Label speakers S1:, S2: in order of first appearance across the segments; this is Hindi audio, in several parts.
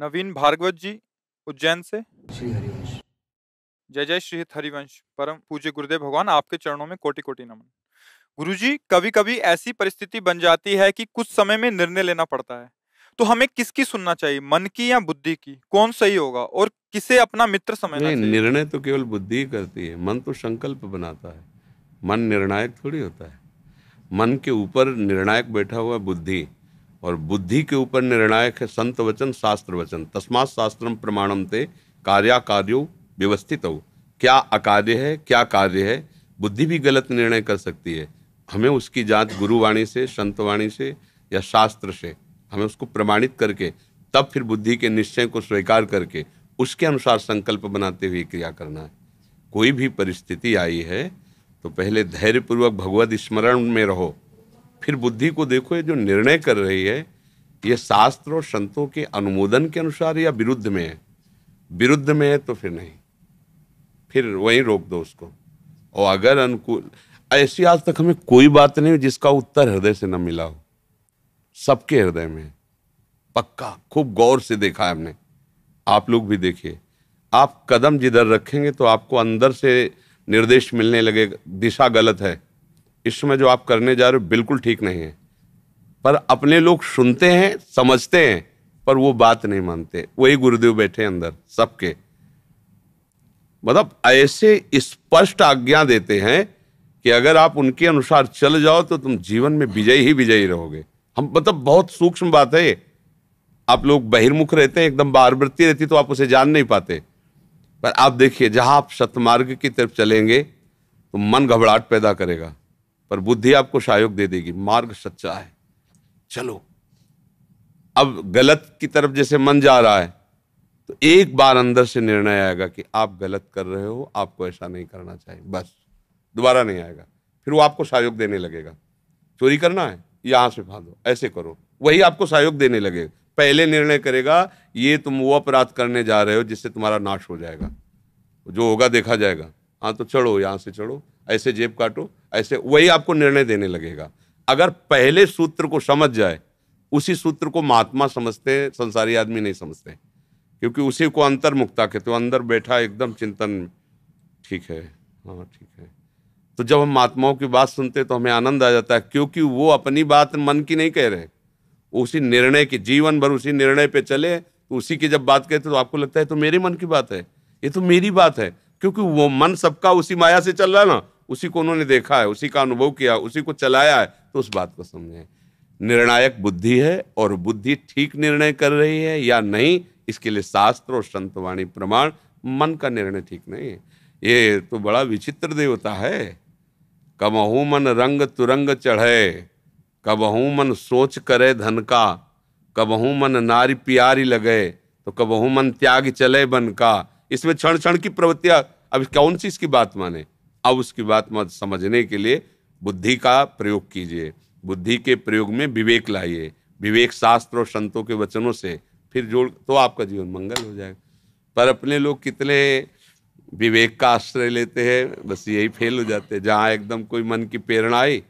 S1: नवीन भार्गवत जी उज्जैन से श्री हरिवंश जय जय श्री हरिवंश परम पूज्य गुरुदेव भगवान आपके चरणों में कोटि कोटि नमन गुरु जी कभी कभी ऐसी परिस्थिति बन जाती है कि कुछ समय में निर्णय लेना पड़ता है तो हमें किसकी सुनना चाहिए मन की या बुद्धि की कौन सही होगा और किसे अपना मित्र समझना चाहिए निर्णय तो केवल बुद्धि करती है मन तो संकल्प बनाता है मन निर्णायक थोड़ी होता है मन के ऊपर निर्णायक बैठा हुआ बुद्धि और बुद्धि के ऊपर निर्णायक है संत वचन शास्त्र वचन तस्मात शास्त्रम प्रमाणम ते कार्या कार्यो व्यवस्थित हो क्या अकार्य है क्या कार्य है बुद्धि भी गलत निर्णय कर सकती है हमें उसकी जांच गुरुवाणी से संतवाणी से या शास्त्र से हमें उसको प्रमाणित करके तब फिर बुद्धि के निश्चय को स्वीकार करके उसके अनुसार संकल्प बनाते हुए क्रिया करना है कोई भी परिस्थिति आई है तो पहले धैर्यपूर्वक भगवत स्मरण में रहो फिर बुद्धि को देखो ये जो निर्णय कर रही है ये शास्त्र और संतों के अनुमोदन के अनुसार या विरुद्ध में है विरुद्ध में है तो फिर नहीं फिर वहीं रोक दो उसको और अगर अनुकूल ऐसी आज तक हमें कोई बात नहीं जिसका उत्तर हृदय से न मिला हो सबके हृदय में पक्का खूब गौर से देखा है हमने आप लोग भी देखिए आप कदम जिधर रखेंगे तो आपको अंदर से निर्देश मिलने लगे दिशा गलत है इस समय जो आप करने जा रहे हो बिल्कुल ठीक नहीं है पर अपने लोग सुनते हैं समझते हैं पर वो बात नहीं मानते वही गुरुदेव बैठे अंदर सबके मतलब ऐसे स्पष्ट आज्ञा देते हैं कि अगर आप उनके अनुसार चल जाओ तो तुम जीवन में विजयी ही विजयी रहोगे हम मतलब बहुत सूक्ष्म बात है आप लोग बहिर्मुख रहते हैं एकदम बार वृत्ति रहती तो आप उसे जान नहीं पाते पर आप देखिए जहां आप सतमार्ग की तरफ चलेंगे तो मन घबराहट पैदा करेगा पर बुद्धि आपको सहयोग दे देगी मार्ग सच्चा है चलो अब गलत की तरफ जैसे मन जा रहा है तो एक बार अंदर से निर्णय आएगा कि आप गलत कर रहे हो आपको ऐसा नहीं करना चाहिए बस दोबारा नहीं आएगा फिर वो आपको सहयोग देने लगेगा चोरी करना है यहां से भागो ऐसे करो वही आपको सहयोग देने लगेगा पहले निर्णय करेगा ये तुम वो अपराध करने जा रहे हो जिससे तुम्हारा नाश हो जाएगा जो होगा देखा जाएगा हाँ तो चढ़ो यहां से चढ़ो ऐसे जेब काटो ऐसे वही आपको निर्णय देने लगेगा अगर पहले सूत्र को समझ जाए उसी सूत्र को महात्मा समझते हैं संसारी आदमी नहीं समझते क्योंकि उसी को अंतर्मुक्ता कहते हो तो अंदर बैठा एकदम चिंतन ठीक है हाँ ठीक है तो जब हम महात्माओं की बात सुनते तो हमें आनंद आ जाता है क्योंकि वो अपनी बात मन की नहीं कह रहे उसी निर्णय की जीवन भर उसी निर्णय पे चले तो उसी की जब बात कहते तो आपको लगता है तो मेरे मन की बात है ये तो मेरी बात है क्योंकि वो मन सबका उसी माया से चल रहा है ना उसी को उन्होंने देखा है उसी का अनुभव किया उसी को चलाया है तो उस बात को समझें निर्णायक बुद्धि है और बुद्धि ठीक निर्णय कर रही है या नहीं इसके लिए शास्त्र और संतवाणी प्रमाण मन का निर्णय ठीक नहीं है ये तो बड़ा विचित्र देवता है कबहू मन रंग तुरंग चढ़े कबहू मन सोच करे धन का कबहू मन नारी प्यारी लगे तो कबहू मन त्याग चले बन का इसमें क्षण क्षण की प्रवृत्तियाँ अब कौन सी इसकी बात माने अब उसकी बात मत समझने के लिए बुद्धि का प्रयोग कीजिए बुद्धि के प्रयोग में विवेक लाइए विवेक शास्त्र और संतों के वचनों से फिर जोड़ तो आपका जीवन मंगल हो जाएगा पर अपने लोग कितने विवेक का आश्रय लेते हैं बस यही फेल हो जाते हैं जहाँ एकदम कोई मन की प्रेरणा आई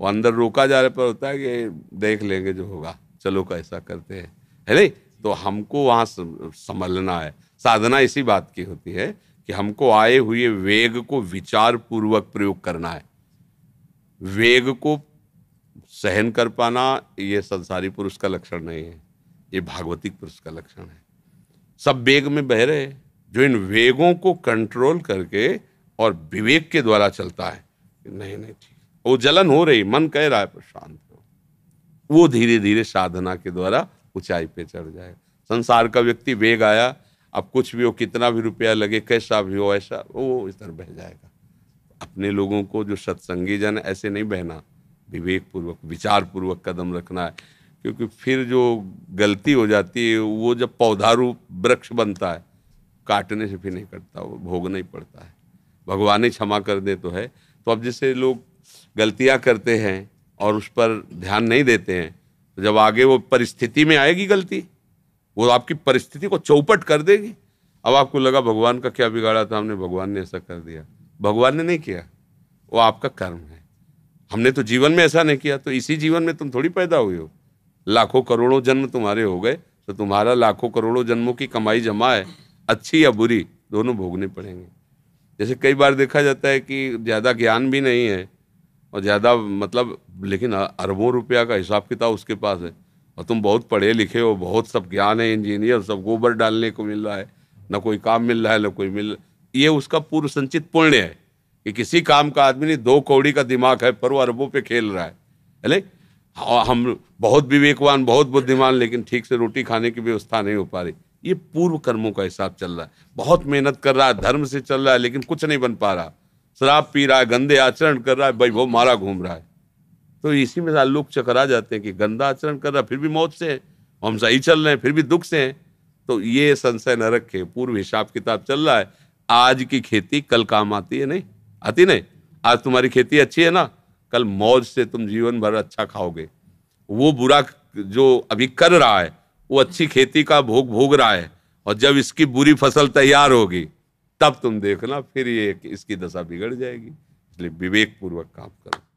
S1: वो अंदर रोका जा रहा पर होता है कि देख लेंगे जो होगा चलो कैसा करते हैं है नहीं तो हमको वहाँ संभलना है साधना इसी बात की होती है कि हमको आए हुए वेग को विचार पूर्वक प्रयोग करना है वेग को सहन कर पाना ये संसारी पुरुष का लक्षण नहीं है ये भागवतिक पुरुष का लक्षण है सब वेग में बह रहे जो इन वेगों को कंट्रोल करके और विवेक के द्वारा चलता है नहीं नहीं ठीक वो जलन हो रही मन कह रहा है पर शांत हो वो धीरे धीरे साधना के द्वारा ऊंचाई पे चढ़ जाएगा संसार का व्यक्ति वेग आया अब कुछ भी हो कितना भी रुपया लगे कैसा भी हो ऐसा वो इधर बह जाएगा अपने लोगों को जो सत्संगी जन ऐसे नहीं बहना विवेक पूर्वक विचार पूर्वक कदम रखना है क्योंकि फिर जो गलती हो जाती है वो जब पौधा रूप वृक्ष बनता है काटने से फिर नहीं कटता वो भोग नहीं पड़ता है भगवान ही क्षमा कर दे तो है तो अब जैसे लोग गलतियाँ करते हैं और उस पर ध्यान नहीं देते हैं तो जब आगे वो परिस्थिति में आएगी गलती वो आपकी परिस्थिति को चौपट कर देगी अब आपको लगा भगवान का क्या बिगाड़ा था हमने भगवान ने ऐसा कर दिया भगवान ने नहीं किया वो आपका कर्म है हमने तो जीवन में ऐसा नहीं किया तो इसी जीवन में तुम थोड़ी पैदा हुए हो लाखों करोड़ों जन्म तुम्हारे हो गए तो तुम्हारा लाखों करोड़ों जन्मों की कमाई जमा है अच्छी या बुरी दोनों भोगने पड़ेंगे जैसे कई बार देखा जाता है कि ज़्यादा ज्ञान भी नहीं है और ज़्यादा मतलब लेकिन अरबों रुपया का हिसाब किताब उसके पास है और तुम बहुत पढ़े लिखे हो बहुत सब ज्ञान है इंजीनियर सब गोबर डालने को मिल रहा है ना कोई काम मिल रहा है ना कोई मिल ये उसका पूर्व संचित पुण्य है कि किसी काम का आदमी नहीं दो कौड़ी का दिमाग है पर वो अरबों पे खेल रहा है अरे हाँ, हम बहुत विवेकवान बहुत बुद्धिमान लेकिन ठीक से रोटी खाने की व्यवस्था नहीं हो पा रही ये पूर्व कर्मों का हिसाब चल रहा है बहुत मेहनत कर रहा है धर्म से चल रहा है लेकिन कुछ नहीं बन पा रहा शराब पी रहा है गंदे आचरण कर रहा है भाई वो मारा घूम रहा है तो इसी में सारे लोग चकरा जाते हैं कि गंदा आचरण कर रहा फिर भी मौत से है हम सही चल रहे हैं फिर भी दुख से हैं तो ये संशय न रखे पूर्व हिसाब किताब चल रहा है आज की खेती कल काम आती है नहीं आती नहीं आज तुम्हारी खेती अच्छी है ना कल मौज से तुम जीवन भर अच्छा खाओगे वो बुरा जो अभी कर रहा है वो अच्छी खेती का भोग भोग रहा है और जब इसकी बुरी फसल तैयार होगी तब तुम देखना फिर ये इसकी दशा बिगड़ जाएगी इसलिए विवेक पूर्वक काम करो